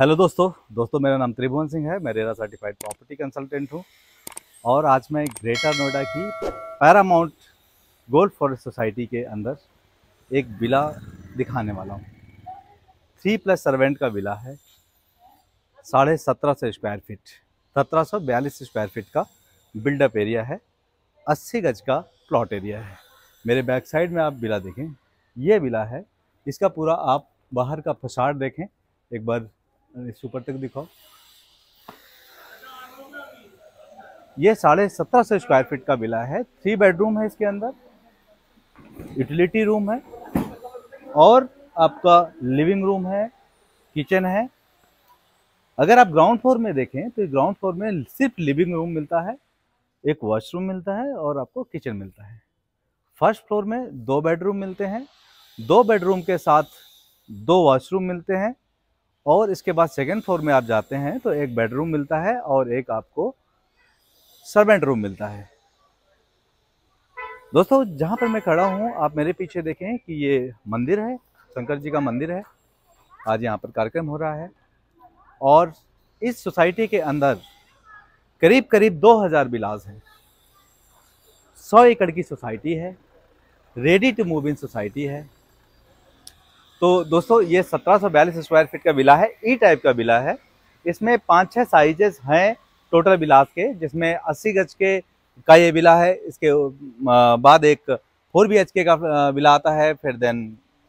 hello दोस्तों दोस्तों मेरा नाम त्रिभुवन सिंह है मैं रेरा सर्टिफाइड प्रॉपर्टी कंसल्टेंट हूँ और आज मैं ग्रेटर नोएडा की पैरामाउंट गोल्ड फॉरेस्ट सोसाइटी के अंदर एक विला दिखाने वाला हूँ थ्री प्लस सर्वेंट का विला है साढ़े सत्रह सौ स्क्वायर फीट सत्रह सौ बयालीस स्क्वायर फीट का बिल्डअप एरिया है अस्सी गज का प्लॉट एरिया है मेरे बैक साइड में आप विला देखें ये विला है इसका पूरा आप बाहर का फसाड देखें एक बार इस ऊपर तक दिखाओ ये साढ़े सत्रह सौ स्क्वायर फीट का विला है थ्री बेडरूम है इसके अंदर यूटिलिटी रूम है और आपका लिविंग रूम है किचन है अगर आप ग्राउंड फ्लोर में देखें तो ग्राउंड फ्लोर में सिर्फ लिविंग रूम मिलता है एक वॉशरूम मिलता है और आपको किचन मिलता है फर्स्ट फ्लोर में दो बेडरूम मिलते हैं दो बेडरूम के साथ दो वॉशरूम मिलते हैं और इसके बाद सेकेंड फ्लोर में आप जाते हैं तो एक बेडरूम मिलता है और एक आपको सर्वेंट रूम मिलता है दोस्तों जहाँ पर मैं खड़ा हूँ आप मेरे पीछे देखें कि ये मंदिर है शंकर जी का मंदिर है आज यहाँ पर कार्यक्रम हो रहा है और इस सोसाइटी के अंदर करीब करीब 2000 बिलास हैं सौ एकड़ की सोसाइटी है ready to move in society है तो दोस्तों ये सत्रह सौ बयालीस स्क्वायर फीट का विला है ई e टाइप का विला है इसमें पाँच छः साइजेस हैं टोटल विलास के जिसमें अस्सी गज के का ये विला है इसके बाद एक फोर बी के का विला आता है फिर देन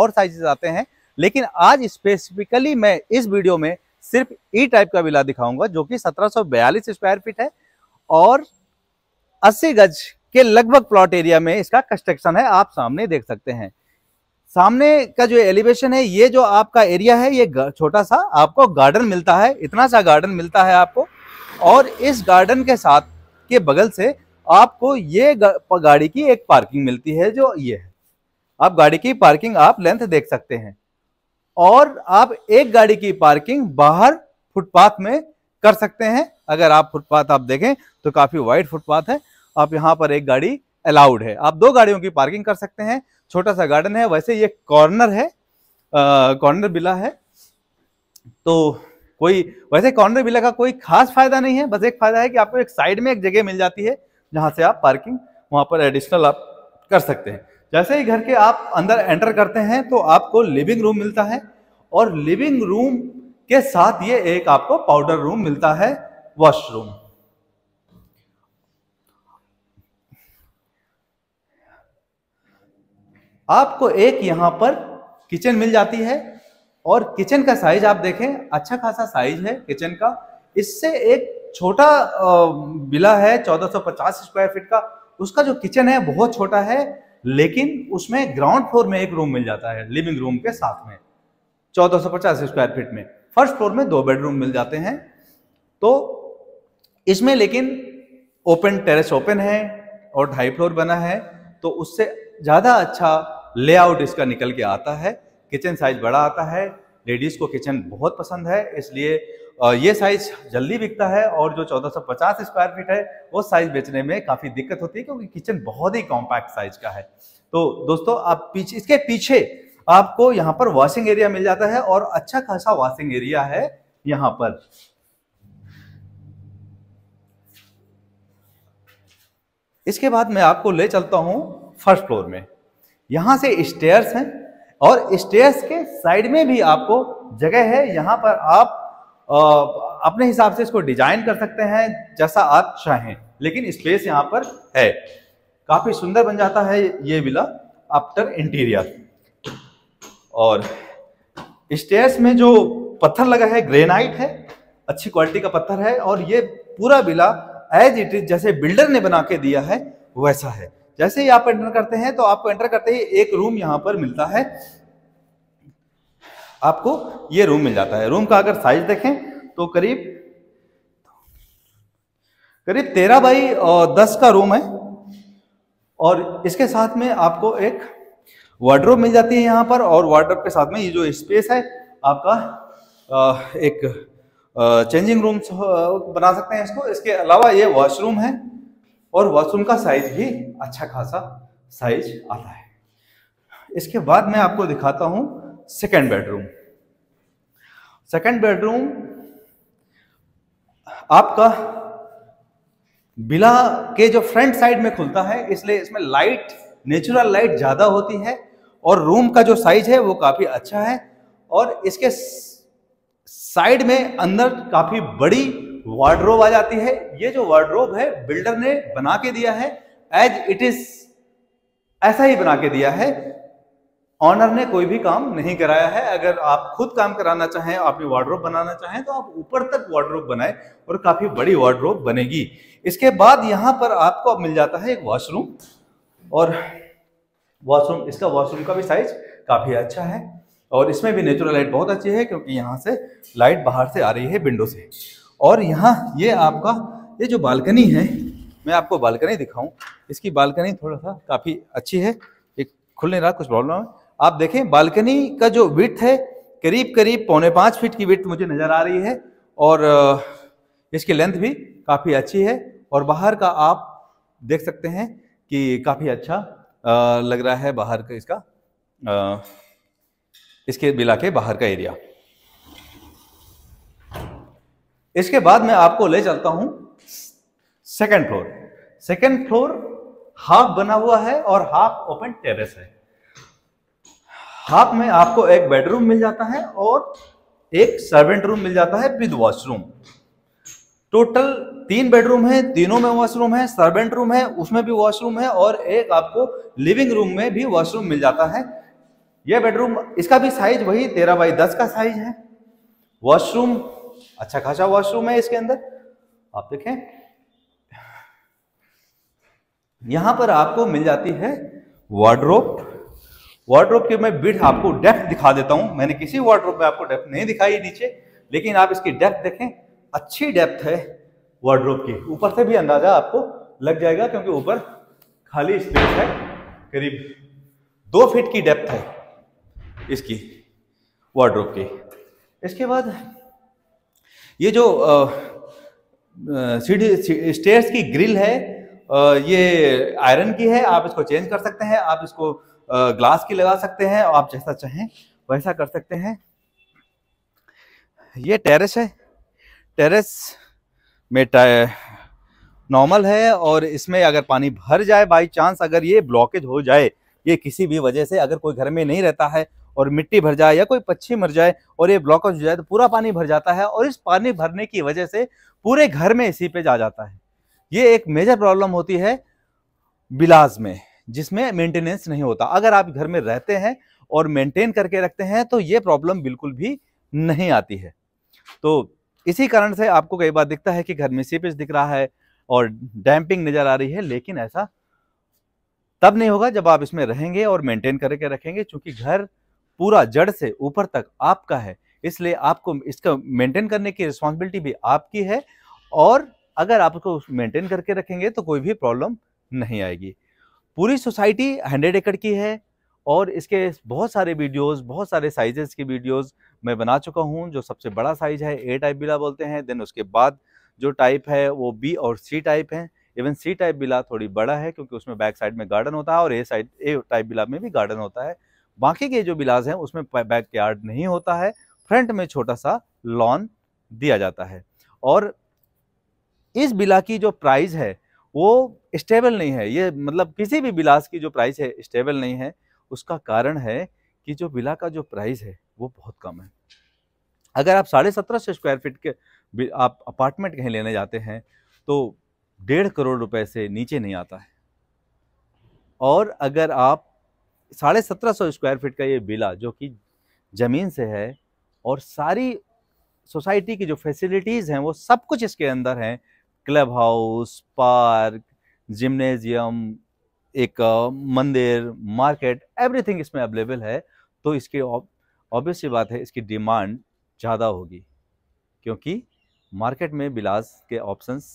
और साइजेस आते हैं लेकिन आज स्पेसिफिकली मैं इस वीडियो में सिर्फ ई e टाइप का विला दिखाऊंगा जो कि 1742 स्क्वायर फीट है और 80 गज के लगभग प्लॉट एरिया में इसका कंस्ट्रक्शन है आप सामने देख सकते हैं सामने का जो एलिवेशन है ये जो आपका एरिया है ये छोटा सा आपको गार्डन मिलता है इतना सा गार्डन मिलता है आपको और इस गार्डन के साथ के बगल से आपको ये गाड़ी की एक पार्किंग मिलती है जो ये है आप गाड़ी की पार्किंग आप लेंथ देख सकते हैं और आप एक गाड़ी की पार्किंग बाहर फुटपाथ में कर सकते हैं अगर आप फुटपाथ आप देखें तो काफ़ी वाइड फुटपाथ है आप यहाँ पर एक गाड़ी अलाउड है आप दो गाड़ियों की पार्किंग कर सकते हैं छोटा सा गार्डन है वैसे ये कॉर्नर है कॉर्नर बिला है तो कोई वैसे कॉर्नर बिला का कोई खास फायदा नहीं है बस एक फायदा है कि आपको एक साइड में एक जगह मिल जाती है जहाँ से आप पार्किंग वहाँ पर एडिशनल आप कर सकते हैं जैसे ही घर के आप अंदर एंटर करते हैं तो आपको लिविंग रूम मिलता है और लिविंग रूम के साथ ये एक आपको पाउडर रूम मिलता है वॉशरूम आपको एक यहाँ पर किचन मिल जाती है और किचन का साइज आप देखें अच्छा खासा साइज है किचन का इससे एक छोटा बिला है 1450 स्क्वायर फीट का उसका जो किचन है बहुत छोटा है लेकिन उसमें ग्राउंड फ्लोर में एक रूम मिल जाता है लिविंग रूम के साथ में 1450 स्क्वायर फीट में फर्स्ट फ्लोर में दो बेडरूम मिल जाते हैं तो इसमें लेकिन ओपन टेरेस ओपन है और ढाई फ्लोर बना है तो उससे ज़्यादा अच्छा लेआउट इसका निकल के आता है किचन साइज बड़ा आता है लेडीज़ को किचन बहुत पसंद है इसलिए ये साइज जल्दी बिकता है और जो 1450 स्क्वायर फीट है वो साइज बेचने में काफ़ी दिक्कत होती है क्योंकि किचन बहुत ही कॉम्पैक्ट साइज का है तो दोस्तों आप पीछे इसके पीछे आपको यहाँ पर वॉशिंग एरिया मिल जाता है और अच्छा खासा वॉशिंग एरिया है यहाँ पर इसके बाद मैं आपको ले चलता हूं फर्स्ट फ्लोर में यहाँ से स्टेयर्स हैं और स्टेयर्स के साइड में भी आपको जगह है यहां पर आप आ, अपने हिसाब से इसको डिजाइन कर सकते हैं जैसा आप चाहें लेकिन स्पेस यहाँ पर है काफ़ी सुंदर बन जाता है ये विला आफ्टर इंटीरियर और स्टेयर्स में जो पत्थर लगा है ग्रेनाइट है अच्छी क्वालिटी का पत्थर है और ये पूरा विला एज इट इज जैसे बिल्डर ने बना के दिया है वैसा है जैसे ही आप एंटर करते हैं तो आपको एंटर करते ही एक रूम यहाँ पर मिलता है आपको ये रूम मिल जाता है रूम का अगर साइज देखें तो करीब करीब तेरह बाई दस का रूम है और इसके साथ में आपको एक वार्ड्रोब मिल जाती है यहाँ पर और वार्ड्रोब के साथ में ये जो स्पेस है आपका एक चेंजिंग रूम बना सकते हैं इसको इसके अलावा ये वॉशरूम है और वॉशरूम का साइज भी अच्छा खासा साइज आता है इसके बाद मैं आपको दिखाता हूं सेकेंड बेडरूम सेकेंड बेडरूम आपका बिला के जो फ्रंट साइड में खुलता है इसलिए इसमें लाइट नेचुरल लाइट ज़्यादा होती है और रूम का जो साइज है वो काफ़ी अच्छा है और इसके साइड में अंदर काफ़ी बड़ी वार्ड्रोब आ जाती है ये जो वार्ड्रोब है बिल्डर ने बना के दिया है एज इट इज ऐसा ही बना के दिया है ऑनर ने कोई भी काम नहीं कराया है अगर आप खुद काम कराना चाहें आपने वार्ड्रोब बनाना चाहें तो आप ऊपर तक वार्ड्रोब बनाए और काफी बड़ी वार्ड्रोब बनेगी इसके बाद यहां पर आपको अब मिल जाता है एक वॉशरूम और वॉशरूम इसका वॉशरूम का भी साइज काफी अच्छा है और इसमें भी नेचुरल लाइट बहुत अच्छी है क्योंकि यहाँ से लाइट बाहर से आ रही है विंडो से और यहाँ ये आपका ये जो बालकनी है मैं आपको बालकनी दिखाऊं इसकी बालकनी थोड़ा सा काफ़ी अच्छी है एक खुलने रहा कुछ प्रॉब्लम है आप देखें बालकनी का जो विथ है करीब करीब पौने पाँच फीट की विथ मुझे नज़र आ रही है और इसकी लेंथ भी काफ़ी अच्छी है और बाहर का आप देख सकते हैं कि काफ़ी अच्छा लग रहा है बाहर का इसका इसके मिला के बाहर का एरिया इसके बाद मैं आपको ले चलता हूं second floor second floor half बना हुआ है और हाफ ओपन टेरेस है हाफ में आपको एक बेडरूम मिल जाता है और एक सर्वेंट रूम मिल जाता है विद वॉशरूम टोटल तीन बेडरूम है तीनों में वॉशरूम है सर्वेंट रूम है उसमें भी वॉशरूम है और एक आपको लिविंग रूम में भी वॉशरूम मिल जाता है यह बेडरूम इसका भी साइज वही तेरह बाई दस का साइज है वॉशरूम अच्छा खासा वॉशरूम है इसके अंदर आप देखें यहां पर आपको मिल जाती है वार्ड्रोप वार्ड्रोप की मैं बिट आपको डेप्थ दिखा देता हूं मैंने किसी वार्ड्रोप में आपको डेप्थ नहीं दिखाई नीचे लेकिन आप इसकी डेप्थ देखें अच्छी डेप्थ है वार्ड्रोप की ऊपर से भी अंदाजा आपको लग जाएगा क्योंकि ऊपर खाली स्पेस है करीब दो फीट की डेप्थ है इसकी वार्ड्रोप की इसके बाद ये जो सीढ़ी स्टेयर्स की ग्रिल है ये आयरन की है आप इसको चेंज कर सकते हैं आप इसको ग्लास की लगा सकते हैं आप जैसा चाहें वैसा कर सकते हैं ये टेरेस है टेरेस में नॉर्मल है और इसमें अगर पानी भर जाए बाई चांस अगर ये ब्लॉकेज हो जाए ये किसी भी वजह से अगर कोई घर में नहीं रहता है और मिट्टी भर जाए या कोई पक्षी मर जाए और ये ब्लॉकेज हो जाए तो पूरा पानी भर जाता है और इस पानी भरने की वजह से पूरे घर में सीपेज आ जाता है ये एक मेजर प्रॉब्लम होती है बिलाज में जिसमें मेंटेनेंस नहीं होता अगर आप घर में रहते हैं और मेंटेन करके रखते हैं तो ये प्रॉब्लम बिल्कुल भी नहीं आती है तो इसी कारण से आपको कई बार दिखता है कि घर में सीपेज दिख रहा है और डैम्पिंग नज़र आ रही है लेकिन ऐसा तब नहीं होगा जब आप इसमें रहेंगे और मेंटेन करके रखेंगे क्योंकि घर पूरा जड़ से ऊपर तक आपका है इसलिए आपको इसका मेंटेन करने की रिस्पॉन्सिबिलिटी भी आपकी है और अगर आप उसको मेंटेन करके रखेंगे तो कोई भी प्रॉब्लम नहीं आएगी पूरी सोसाइटी हंड्रेड एकड़ की है और इसके बहुत सारे वीडियोस बहुत सारे साइजेस की वीडियोस मैं बना चुका हूँ जो सबसे बड़ा साइज है ए टाइप बिला बोलते हैं देन उसके बाद जो टाइप है वो बी और सी टाइप है इवन सी टाइप बिला थोड़ी बड़ा है क्योंकि उसमें बैक साइड में गार्डन होता है और ए साइड ए टाइप बिला में भी गार्डन होता है बाकी के जो बिलाज हैं उसमें बैक यार्ड नहीं होता है फ्रंट में छोटा सा लॉन दिया जाता है और इस बिला की जो प्राइस है वो स्टेबल नहीं है ये मतलब किसी भी बिलास की जो प्राइस है स्टेबल नहीं है उसका कारण है कि जो बिला का जो प्राइस है वो बहुत कम है अगर आप साढ़े सत्रह सौ स्क्वायर फीट के आप अपार्टमेंट कहीं लेने जाते हैं तो डेढ़ करोड़ रुपए से नीचे नहीं आता है और अगर आप साढ़े सत्रह सौ स्क्वायर फीट का ये बिला जो कि ज़मीन से है और सारी सोसाइटी की जो फैसिलिटीज़ हैं वो सब कुछ इसके अंदर हैं क्लब हाउस पार्क जिमनेजियम एक मंदिर मार्केट एवरीथिंग इसमें अवेलेबल है तो इसकी ऑब्वियस बात है इसकी डिमांड ज़्यादा होगी क्योंकि मार्केट में बिलास के ऑप्शंस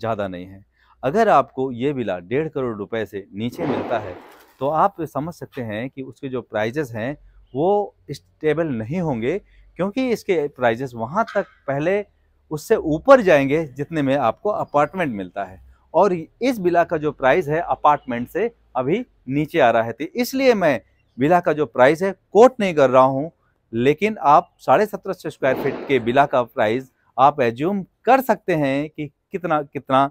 ज़्यादा नहीं हैं अगर आपको ये बिला डेढ़ करोड़ रुपए से नीचे मिलता है तो आप समझ सकते हैं कि उसके जो प्राइजेस हैं वो स्टेबल नहीं होंगे क्योंकि इसके प्राइजेस वहाँ तक पहले उससे ऊपर जाएंगे जितने में आपको अपार्टमेंट मिलता है और इस बिला का जो प्राइस है अपार्टमेंट से अभी नीचे आ रहा है तो इसलिए मैं बिला का जो प्राइस है कोट नहीं कर रहा हूँ लेकिन आप साढ़े सत्रह सौ स्क्वायर फीट के बिला का प्राइस आप एज्यूम कर सकते हैं कि कितना कितना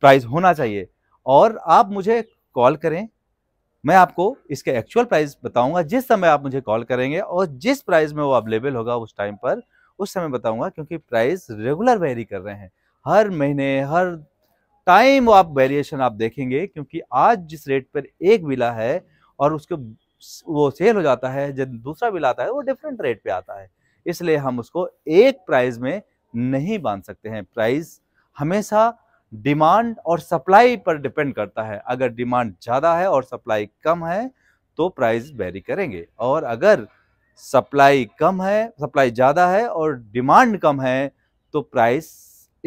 प्राइस होना चाहिए और आप मुझे कॉल करें मैं आपको इसके एक्चुअल प्राइस बताऊंगा जिस समय आप मुझे कॉल करेंगे और जिस प्राइस में वो अवेलेबल होगा उस टाइम पर उस समय बताऊंगा क्योंकि प्राइस रेगुलर वेरी कर रहे हैं हर महीने हर टाइम वो आप वेरिएशन आप देखेंगे क्योंकि आज जिस रेट पर एक विला है और उसको वो सेल हो जाता है जब दूसरा विला आता है वो डिफरेंट रेट पर आता है इसलिए हम उसको एक प्राइज़ में नहीं बांध सकते हैं प्राइस हमेशा डिमांड और सप्लाई पर डिपेंड करता है अगर डिमांड ज़्यादा है और सप्लाई कम है तो प्राइस वेरी करेंगे और अगर सप्लाई कम है सप्लाई ज़्यादा है और डिमांड कम है तो प्राइस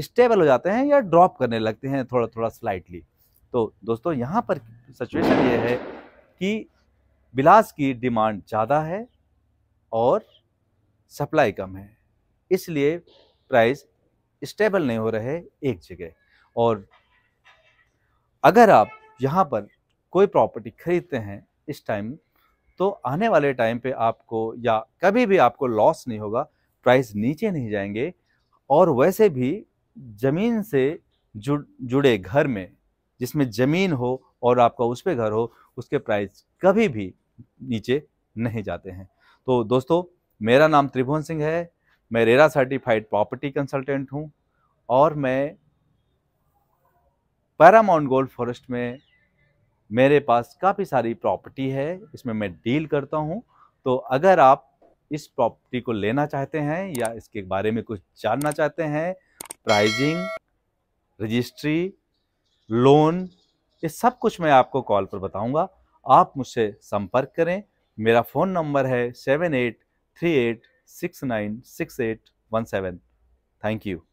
स्टेबल हो जाते हैं या ड्रॉप करने लगते हैं थोड़ा थोड़ा स्लाइटली तो दोस्तों यहाँ पर सिचुएशन ये है कि बिलास की डिमांड ज़्यादा है और सप्लाई कम है इसलिए प्राइस स्टेबल नहीं हो रहे एक जगह और अगर आप यहाँ पर कोई प्रॉपर्टी खरीदते हैं इस टाइम तो आने वाले टाइम पे आपको या कभी भी आपको लॉस नहीं होगा प्राइस नीचे नहीं जाएंगे और वैसे भी ज़मीन से जुड़ जुड़े घर में जिसमें ज़मीन हो और आपका उस पर घर हो उसके प्राइस कभी भी नीचे नहीं जाते हैं तो दोस्तों मेरा नाम त्रिभुवन सिंह है मैं रेरा सर्टिफाइड प्रॉपर्टी कंसल्टेंट हूँ और मैं पैरामाउंट गोल्ड फॉरेस्ट में मेरे पास काफ़ी सारी प्रॉपर्टी है इसमें मैं डील करता हूँ तो अगर आप इस प्रॉपर्टी को लेना चाहते हैं या इसके बारे में कुछ जानना चाहते हैं प्राइजिंग रजिस्ट्री लोन ये सब कुछ मैं आपको कॉल पर बताऊंगा आप मुझसे संपर्क करें मेरा फ़ोन नंबर है seven eight three eight six nine six eight one seven thank you